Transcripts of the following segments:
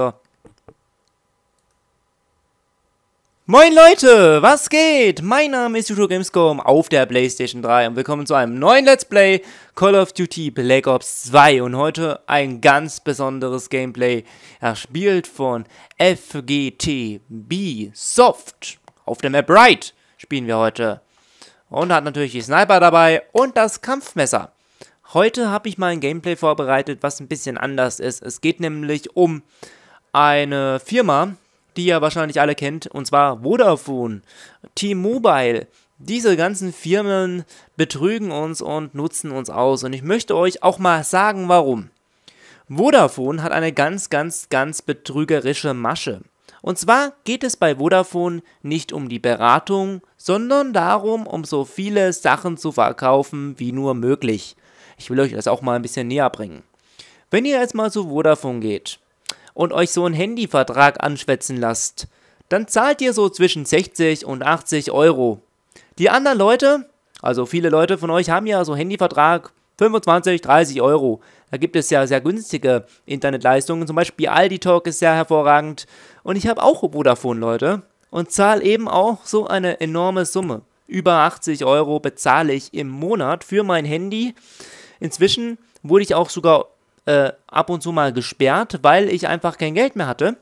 So. Moin Leute, was geht? Mein Name ist Judo Gamescom auf der Playstation 3 und willkommen zu einem neuen Let's Play Call of Duty Black Ops 2 und heute ein ganz besonderes Gameplay erspielt von FGTB Soft. Auf der Map Right spielen wir heute und hat natürlich die Sniper dabei und das Kampfmesser. Heute habe ich mal ein Gameplay vorbereitet, was ein bisschen anders ist. Es geht nämlich um eine Firma, die ihr wahrscheinlich alle kennt, und zwar Vodafone, T-Mobile. Diese ganzen Firmen betrügen uns und nutzen uns aus. Und ich möchte euch auch mal sagen, warum. Vodafone hat eine ganz, ganz, ganz betrügerische Masche. Und zwar geht es bei Vodafone nicht um die Beratung, sondern darum, um so viele Sachen zu verkaufen wie nur möglich. Ich will euch das auch mal ein bisschen näher bringen. Wenn ihr jetzt mal zu Vodafone geht, und euch so einen Handyvertrag anschwätzen lasst, dann zahlt ihr so zwischen 60 und 80 Euro. Die anderen Leute, also viele Leute von euch haben ja so Handyvertrag 25, 30 Euro. Da gibt es ja sehr günstige Internetleistungen, zum Beispiel Aldi Talk ist sehr hervorragend. Und ich habe auch Vodafone, Leute, und zahle eben auch so eine enorme Summe. Über 80 Euro bezahle ich im Monat für mein Handy. Inzwischen wurde ich auch sogar äh, ab und zu mal gesperrt, weil ich einfach kein Geld mehr hatte.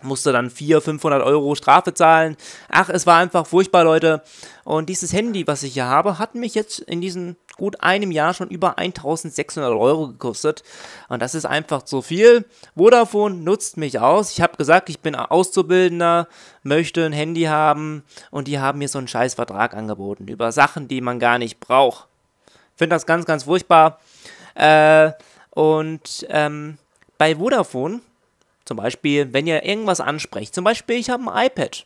Musste dann 400, 500 Euro Strafe zahlen. Ach, es war einfach furchtbar, Leute. Und dieses Handy, was ich hier habe, hat mich jetzt in diesen gut einem Jahr schon über 1600 Euro gekostet. Und das ist einfach zu viel. Vodafone nutzt mich aus. Ich habe gesagt, ich bin Auszubildender, möchte ein Handy haben. Und die haben mir so einen scheiß Vertrag angeboten über Sachen, die man gar nicht braucht. Finde das ganz, ganz furchtbar. Äh, und ähm, bei Vodafone, zum Beispiel, wenn ihr irgendwas ansprecht, zum Beispiel, ich habe ein iPad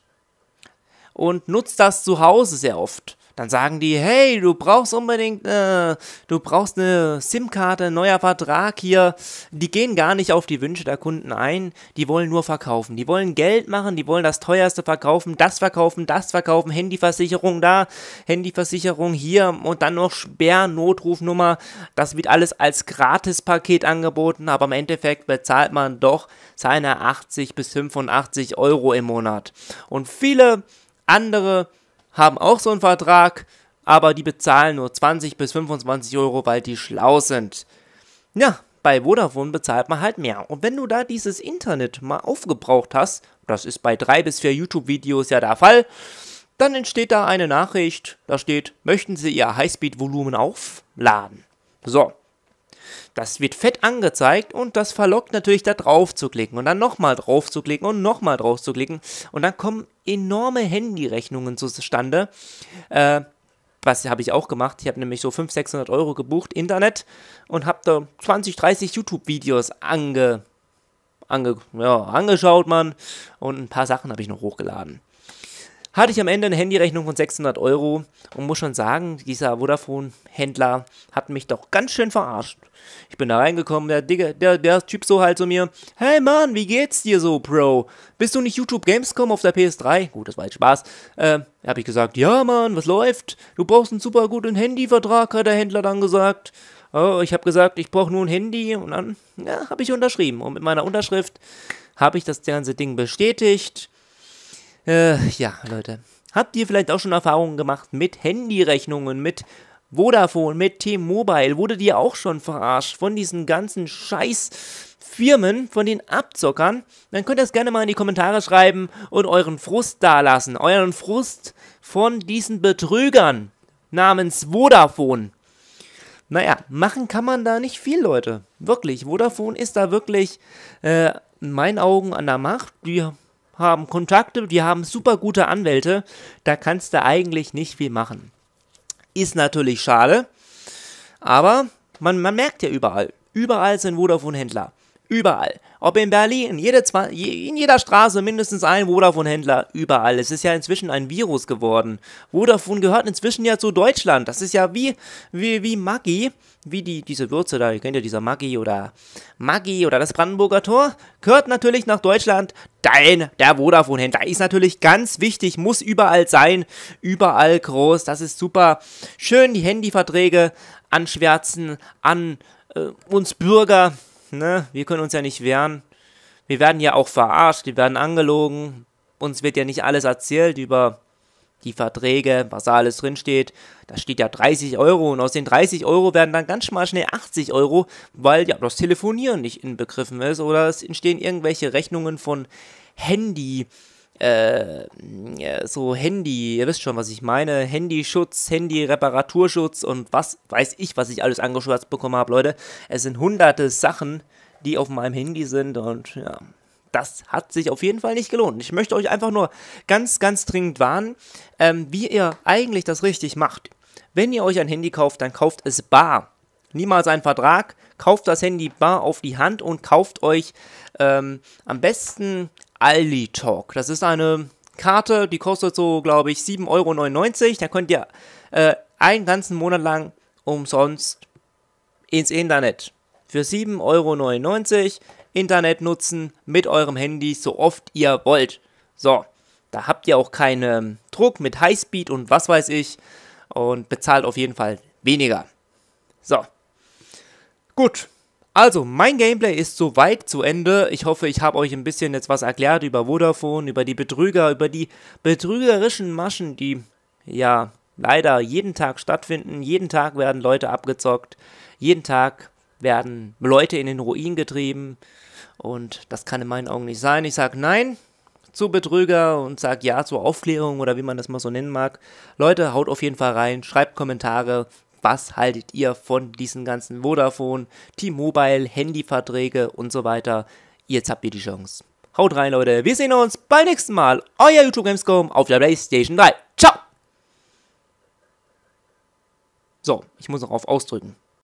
und nutzt das zu Hause sehr oft. Dann sagen die, hey, du brauchst unbedingt, äh, du brauchst eine SIM-Karte, neuer Vertrag hier. Die gehen gar nicht auf die Wünsche der Kunden ein, die wollen nur verkaufen. Die wollen Geld machen, die wollen das teuerste verkaufen, das verkaufen, das verkaufen, Handyversicherung da, Handyversicherung hier und dann noch Sperrnotrufnummer. Das wird alles als Gratispaket angeboten, aber im Endeffekt bezahlt man doch seine 80 bis 85 Euro im Monat. Und viele andere haben auch so einen Vertrag, aber die bezahlen nur 20 bis 25 Euro, weil die schlau sind. Ja, bei Vodafone bezahlt man halt mehr. Und wenn du da dieses Internet mal aufgebraucht hast, das ist bei drei bis vier YouTube-Videos ja der Fall, dann entsteht da eine Nachricht, da steht, möchten Sie Ihr Highspeed-Volumen aufladen? So, das wird fett angezeigt und das verlockt natürlich da drauf zu klicken und dann nochmal drauf zu klicken und nochmal drauf zu klicken und dann kommen enorme Handyrechnungen zustande. Äh, was habe ich auch gemacht. Ich habe nämlich so 500, 600 Euro gebucht, Internet, und habe da 20, 30 YouTube-Videos ange, ange, ja, angeschaut, Mann. Und ein paar Sachen habe ich noch hochgeladen hatte ich am Ende eine Handyrechnung von 600 Euro und muss schon sagen, dieser Vodafone-Händler hat mich doch ganz schön verarscht. Ich bin da reingekommen, der, Digga, der, der Typ so halt zu mir, hey Mann, wie geht's dir so, Bro? Bist du nicht YouTube Gamescom auf der PS3? Gut, das war jetzt halt Spaß. Äh, hab ich gesagt, ja Mann, was läuft? Du brauchst einen super guten Handyvertrag, hat der Händler dann gesagt. Oh, ich habe gesagt, ich brauche nur ein Handy und dann ja, habe ich unterschrieben. Und mit meiner Unterschrift habe ich das ganze Ding bestätigt äh, ja, Leute. Habt ihr vielleicht auch schon Erfahrungen gemacht mit Handyrechnungen, mit Vodafone, mit T-Mobile? Wurdet ihr auch schon verarscht von diesen ganzen Scheißfirmen, von den Abzockern, dann könnt ihr es gerne mal in die Kommentare schreiben und euren Frust dalassen. Euren Frust von diesen Betrügern namens Vodafone. Naja, machen kann man da nicht viel, Leute. Wirklich, Vodafone ist da wirklich äh, in meinen Augen an der Macht. Die haben Kontakte, die haben super gute Anwälte, da kannst du eigentlich nicht viel machen. Ist natürlich schade, aber man, man merkt ja überall. Überall sind Vodafone-Händler. Überall. Ob in Berlin, jede in jeder Straße mindestens ein Vodafone-Händler, überall. Es ist ja inzwischen ein Virus geworden. Vodafone gehört inzwischen ja zu Deutschland. Das ist ja wie, wie, wie Maggi, wie die, diese Würze da, ihr kennt ja dieser Maggi oder Maggi oder das Brandenburger Tor, gehört natürlich nach Deutschland. Dein, der Vodafone-Händler ist natürlich ganz wichtig, muss überall sein, überall groß, das ist super. Schön die Handyverträge anschwärzen an äh, uns Bürger ne, wir können uns ja nicht wehren. Wir werden ja auch verarscht, wir werden angelogen. Uns wird ja nicht alles erzählt über die Verträge, was da alles drinsteht. Da steht ja 30 Euro und aus den 30 Euro werden dann ganz mal schnell 80 Euro, weil ja das Telefonieren nicht inbegriffen ist oder es entstehen irgendwelche Rechnungen von Handy. Äh, äh, so Handy, ihr wisst schon, was ich meine, Handyschutz, Handy-Reparaturschutz und was weiß ich, was ich alles angeschwärzt bekommen habe, Leute. Es sind hunderte Sachen, die auf meinem Handy sind und ja, das hat sich auf jeden Fall nicht gelohnt. Ich möchte euch einfach nur ganz, ganz dringend warnen, ähm, wie ihr eigentlich das richtig macht. Wenn ihr euch ein Handy kauft, dann kauft es bar. Niemals einen Vertrag, kauft das Handy bar auf die Hand und kauft euch ähm, am besten Aldi Talk. Das ist eine Karte, die kostet so, glaube ich, 7,99 Euro. Da könnt ihr äh, einen ganzen Monat lang umsonst ins Internet. Für 7,99 Euro Internet nutzen mit eurem Handy, so oft ihr wollt. So, da habt ihr auch keinen ähm, Druck mit Highspeed und was weiß ich und bezahlt auf jeden Fall weniger. So, Gut, also, mein Gameplay ist soweit zu Ende. Ich hoffe, ich habe euch ein bisschen jetzt was erklärt über Vodafone, über die Betrüger, über die betrügerischen Maschen, die ja leider jeden Tag stattfinden. Jeden Tag werden Leute abgezockt, jeden Tag werden Leute in den Ruin getrieben und das kann in meinen Augen nicht sein. Ich sage nein zu Betrüger und sage ja zur Aufklärung oder wie man das mal so nennen mag. Leute, haut auf jeden Fall rein, schreibt Kommentare, was haltet ihr von diesen ganzen Vodafone, T-Mobile, Handyverträge und so weiter? Jetzt habt ihr die Chance. Haut rein, Leute. Wir sehen uns beim nächsten Mal. Euer YouTube Gamescom auf der PlayStation 3. Ciao! So, ich muss noch auf ausdrücken.